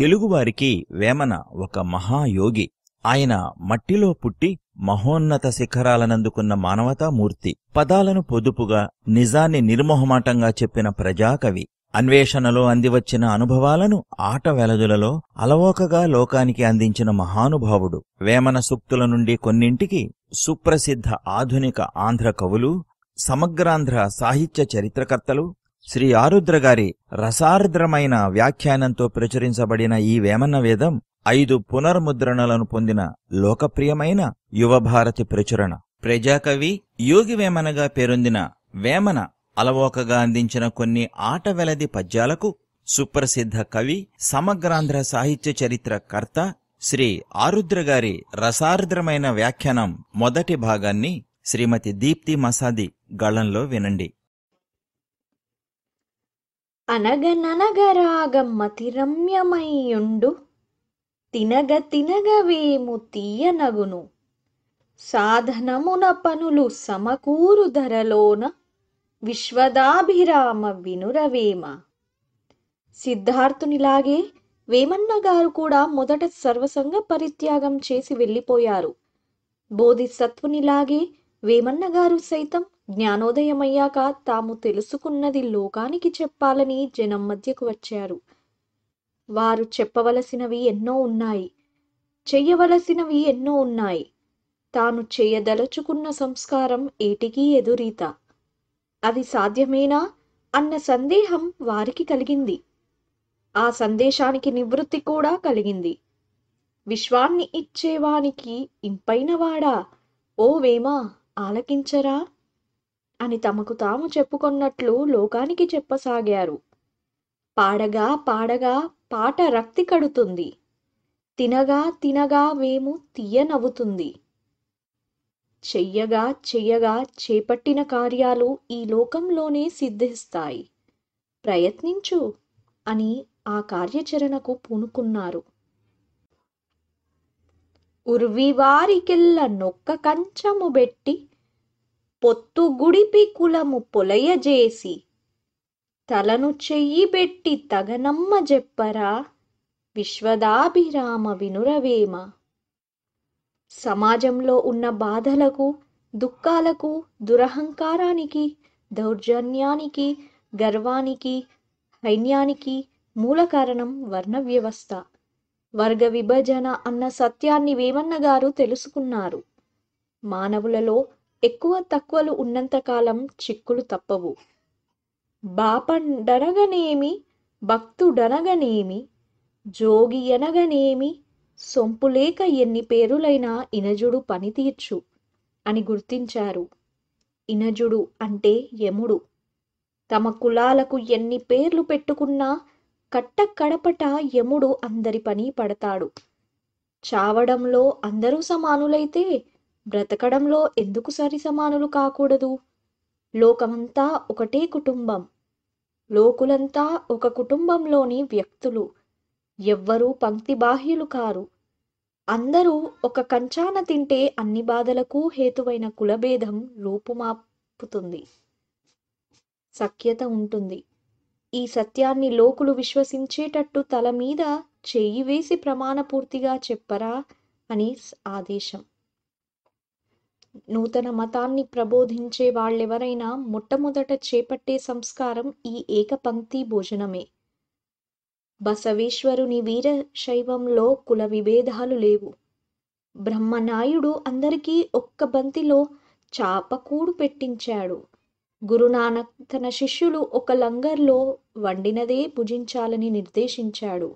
తెలుగువారికి వేమన ఒక మహాయోగి ఆయన మట్టిలో పుట్టి మహోన్నత శిఖరాలనందుకున్న మానవతామూర్తి పదాలను పొదుపుగా నిజాన్ని నిర్మోహమాటంగా చెప్పిన ప్రజాకవి అన్వేషణలో అందివచ్చిన అనుభవాలను ఆట వెలదులలో అలవోకగా లోకానికి అందించిన మహానుభావుడు వేమన సూక్తుల నుండి కొన్నింటికి సుప్రసిద్ధ ఆధునిక ఆంధ్ర కవులు సమగ్రాంధ్ర సాహిత్య చరిత్రకర్తలు శ్రీ ఆరుద్ర గారి రసార్ద్రమైన వ్యాఖ్యానంతో ప్రచురించబడిన ఈ వేమన వేదం ఐదు పునర్ముద్రణలను పొందిన లోకప్రియమైన యువభారతి ప్రచురణ ప్రజాకవి యోగి వేమనగా పేరొందిన వేమన అలవోకగా అందించిన కొన్ని ఆటవెలది పద్యాలకు సుప్రసిద్ధ కవి సమగ్రాంధ్ర సాహిత్య చరిత్ర కర్త శ్రీ ఆరుద్ర గారి రసార్ద్రమైన వ్యాఖ్యానం మొదటి భాగాన్ని శ్రీమతి దీప్తి మసాది గళంలో వినండి అనగననగరాగమ్మతి రమ్యమయ్యుండు తినగ తినగవేము తీయనగును సాధనమున పనులు సమకూరు ధరలోన విశ్వదాభిరామ వినురవేమ సిద్ధార్థునిలాగే వేమన్న గారు కూడా మొదట సర్వసంగ పరిత్యాగం చేసి వెళ్ళిపోయారు బోధిసత్వునిలాగే వేమన్న గారు సైతం జ్ఞానోదయమయ్యాక తాము తెలుసుకున్నది లోకానికి చెప్పాలని జనం మధ్యకు వచ్చారు వారు చెప్పవలసినవి ఎన్నో ఉన్నాయి చెయ్యవలసినవి ఎన్నో ఉన్నాయి తాను చేయదలుచుకున్న సంస్కారం ఏటికీ ఎదురీత అది సాధ్యమేనా అన్న సందేహం వారికి కలిగింది ఆ సందేశానికి నివృత్తి కూడా కలిగింది విశ్వాన్ని ఇచ్చేవానికి ఇంపైనవాడా ఓ వేమా ఆలకించరా అని తమకు తాము చెప్పుకున్నట్లు లోకానికి చెప్పసాగారు పాడగా పాడగా పాట రక్తి కడుతుంది తినగా తినగా వేము తీయనవ్వుతుంది చెయ్యగా చెయ్యగా చేపట్టిన కార్యాలు ఈ లోకంలోనే సిద్ధిస్తాయి ప్రయత్నించు అని ఆ కార్యాచరణకు పూనుకున్నారు ఉర్వివారికెల్ల నొక్క కంచము పెట్టి పొత్తు గుడిపి కులము పొలయజేసి తలను చెయ్యి పెట్టి తగనమ్మ జెప్పరా విశ్వదాభిరామ వినురవేమ సమాజంలో ఉన్న బాధలకు దుఃఖాలకు దురహంకారానికి దౌర్జన్యానికి గర్వానికి హైన్యానికి మూల కారణం వర్ణ వ్యవస్థ వర్గ విభజన అన్న సత్యాన్ని వేమన్న గారు తెలుసుకున్నారు మానవులలో ఎక్కువ తక్కువలు ఉన్నంతకాలం చిక్కులు తప్పవు బాపండనగనేమి భక్తుడనగనేమి జోగి ఎనగనేమి సొంపులేక ఎన్ని పేరులైనా ఇనజుడు పనితీర్చు అని గుర్తించారు ఇనజుడు అంటే యముడు తమ కులాలకు ఎన్ని పేర్లు పెట్టుకున్నా కట్ట కడపట యముడు అందరి పని పడతాడు చావడంలో అందరూ సమానులైతే బ్రతకడంలో ఎందుకు సరి సమానులు కాకూడదు లోకమంతా ఒకటే కుటుంబం లోకులంతా ఒక కుటుంబంలోని వ్యక్తులు ఎవ్వరూ పంక్తి బాహ్యులు కారు అందరూ ఒక కంచాన తింటే అన్ని బాధలకు హేతువైన కులభేదం రూపుమాపుతుంది సఖ్యత ఉంటుంది ఈ సత్యాన్ని లోకులు విశ్వసించేటట్టు తల మీద చెయ్యి వేసి ప్రమాణపూర్తిగా చెప్పరా అని ఆదేశం నూతన మతాన్ని ప్రబోధించే వాళ్ళెవరైనా మొట్టమొదట చేపట్టే సంస్కారం ఈ ఏకపంక్తి భోజనమే బసవేశ్వరుని వీరశైవంలో కుల విభేదాలు లేవు బ్రహ్మనాయుడు అందరికీ ఒక్క బంతిలో చాపకూడు పెట్టించాడు గురునానక్ తన శిష్యులు ఒక లంగర్లో వండినదే భుజించాలని నిర్దేశించాడు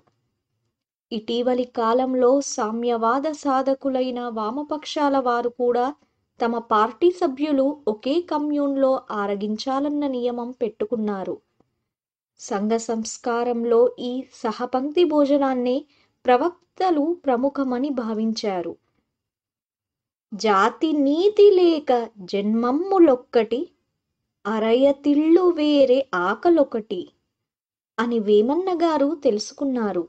ఇటీవలి కాలంలో సామ్యవాద సాధకులైన వామపక్షాల వారు కూడా తమ పార్టీ సభ్యులు ఒకే కమ్యూన్లో ఆరగించాలన్న నియమం పెట్టుకున్నారు సంఘ సంస్కారంలో ఈ సహపంక్తి భోజనాన్ని ప్రవక్తలు ప్రముఖమని భావించారు జాతి నీతి లేక జన్మమ్ములొక్కటి అరయతిళ్ళు వేరే ఆకలొకటి అని వేమన్న గారు తెలుసుకున్నారు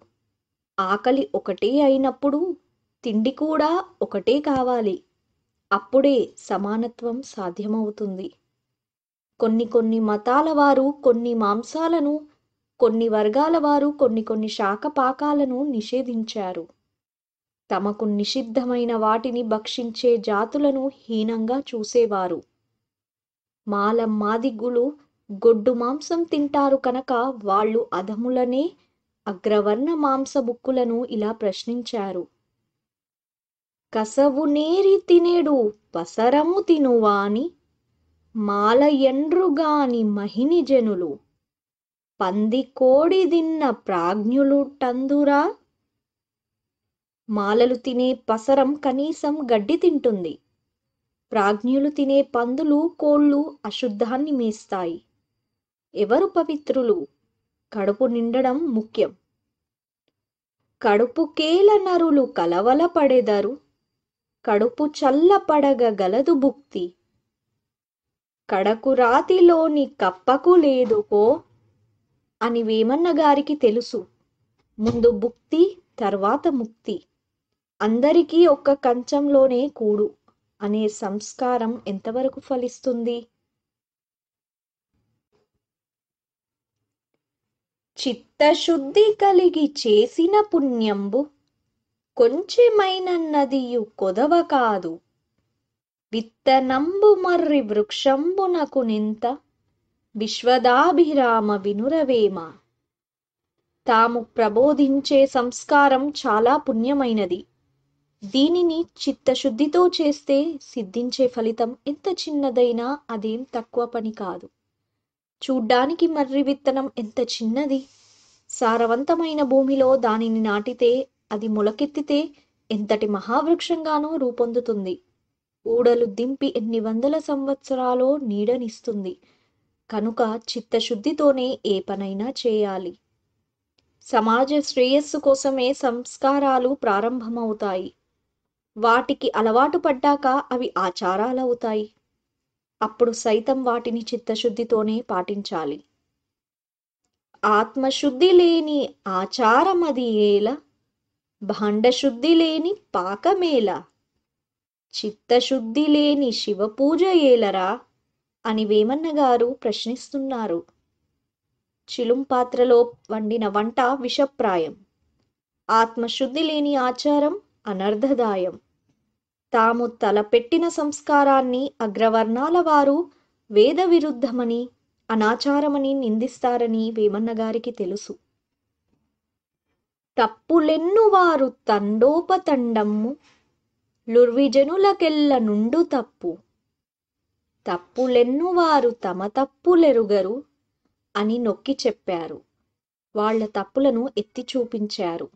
ఆకలి ఒకటే అయినప్పుడు తిండి కూడా ఒకటే కావాలి అప్పుడే సమానత్వం సాధ్యమవుతుంది కొన్ని కొన్ని మతాల వారు కొన్ని మాంసాలను కొన్ని వర్గాల వారు కొన్ని కొన్ని శాఖపాకాలను నిషేధించారు తమకు నిషిద్ధమైన వాటిని భక్షించే జాతులను హీనంగా చూసేవారు మాలమ్మాదిగులు గొడ్డు మాంసం తింటారు కనుక వాళ్ళు అధములనే అగ్రవర్ణ మాంస బుక్కులను ఇలా ప్రశ్నించారు కసవు నేరి తినేడు పసరము తినువాని మాల మహిని జనులు పంది కోడి దిన్న టందురా మాలలు తినే పసరం కనీసం గడ్డి తింటుంది ప్రాజ్ఞులు తినే పందులు కోళ్ళు అశుద్ధాన్ని మేస్తాయి ఎవరు పవిత్రులు కడుపు నిండడం ముఖ్యం కడుపు కేల నరులు కలవలపడెదరు కడుపు చల్లపడగలదు భుక్తి రాతిలోని కప్పకు లేదుకో అని వేమన్న గారికి తెలుసు ముందు భుక్తి తర్వాత ముక్తి అందరికీ ఒక్క కంచంలోనే కూడు అనే సంస్కారం ఎంతవరకు ఫలిస్తుంది చిత్తశుద్ధి కలిగి చేసిన పుణ్యంబు కొంచెమైనన్నదియు కొదవ కాదు విత్తనంబు మర్రి వృక్షంబునకు నింత విశ్వదాభిరామ వినురవేమ తాము ప్రబోధించే సంస్కారం చాలా పుణ్యమైనది దీనిని చిత్తశుద్ధితో చేస్తే సిద్ధించే ఫలితం ఎంత చిన్నదైనా అదేం తక్కువ పని కాదు చూడ్డానికి మర్రి విత్తనం ఎంత చిన్నది సారవంతమైన భూమిలో దానిని నాటితే అది మొలకెత్తితే ఎంతటి మహావృక్షంగానో రూపొందుతుంది ఊడలు దింపి ఎన్ని వందల సంవత్సరాలో నీడనిస్తుంది కనుక చిత్తశుద్ధితోనే ఏ పనైనా చేయాలి సమాజ శ్రేయస్సు కోసమే సంస్కారాలు ప్రారంభమవుతాయి వాటికి అలవాటు పడ్డాక అవి ఆచారాలవుతాయి అప్పుడు సైతం వాటిని చిత్తశుద్ధితోనే పాటించాలి ఆత్మశుద్ధి లేని ఆచారం అది ఏలా భాండశుద్ధి లేని పాకమేల చిత్తశుద్ధి లేని శివపూజ ఏలరా అని వేమన్నగారు ప్రశ్నిస్తున్నారు చిలుం పాత్రలో వండిన వంట విషప్రాయం ఆత్మశుద్ధి లేని ఆచారం అనర్ధదాయం తాము తలపెట్టిన సంస్కారాన్ని అగ్రవర్ణాల వారు వేద విరుద్ధమని అనాచారమని నిందిస్తారని వేమన్నగారికి తెలుసు తప్పులెన్నువారు తండోపతండమ్ము లుర్విజనులకెల్ల నుండు తప్పు తప్పులెన్నువారు తమ తప్పులెరుగరు అని నొక్కి చెప్పారు వాళ్ల తప్పులను ఎత్తి చూపించారు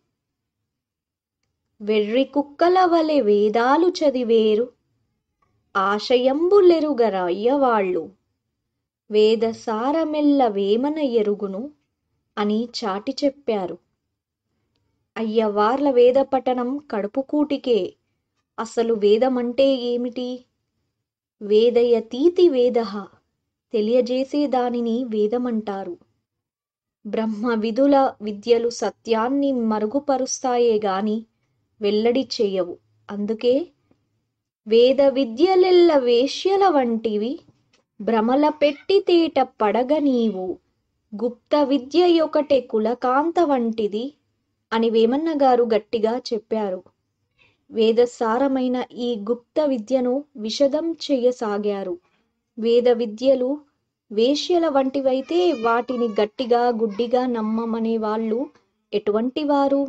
వెర్రి కుక్కల వలె వేదాలు చదివేరు ఆశయంబులెరుగరయ్యవాళ్ళు వేదసారమెల్ల వేమన ఎరుగును అని చాటి చెప్పారు అయ్యవార్ల వేద పఠనం కడుపుకూటికే అసలు వేదమంటే ఏమిటి వేదయతీతి వేద తెలియజేసే దానిని వేదమంటారు బ్రహ్మ విధుల విద్యలు సత్యాన్ని మరుగుపరుస్తాయే గాని వెల్లడి చేయవు అందుకే వేద విద్యలెల్ల వేష్యల వంటివి భ్రమల పెట్టితేట పడగ నీవు గుప్త విద్య యొకటే కులకాంత వంటిది అని వేమన్న గారు గట్టిగా చెప్పారు వేదసారమైన ఈ గుప్త విద్యను విషదం చెయ్యసాగారు వేద విద్యలు వేష్యల వంటివైతే వాటిని గట్టిగా గుడ్డిగా నమ్మమనే వాళ్ళు ఎటువంటి వారు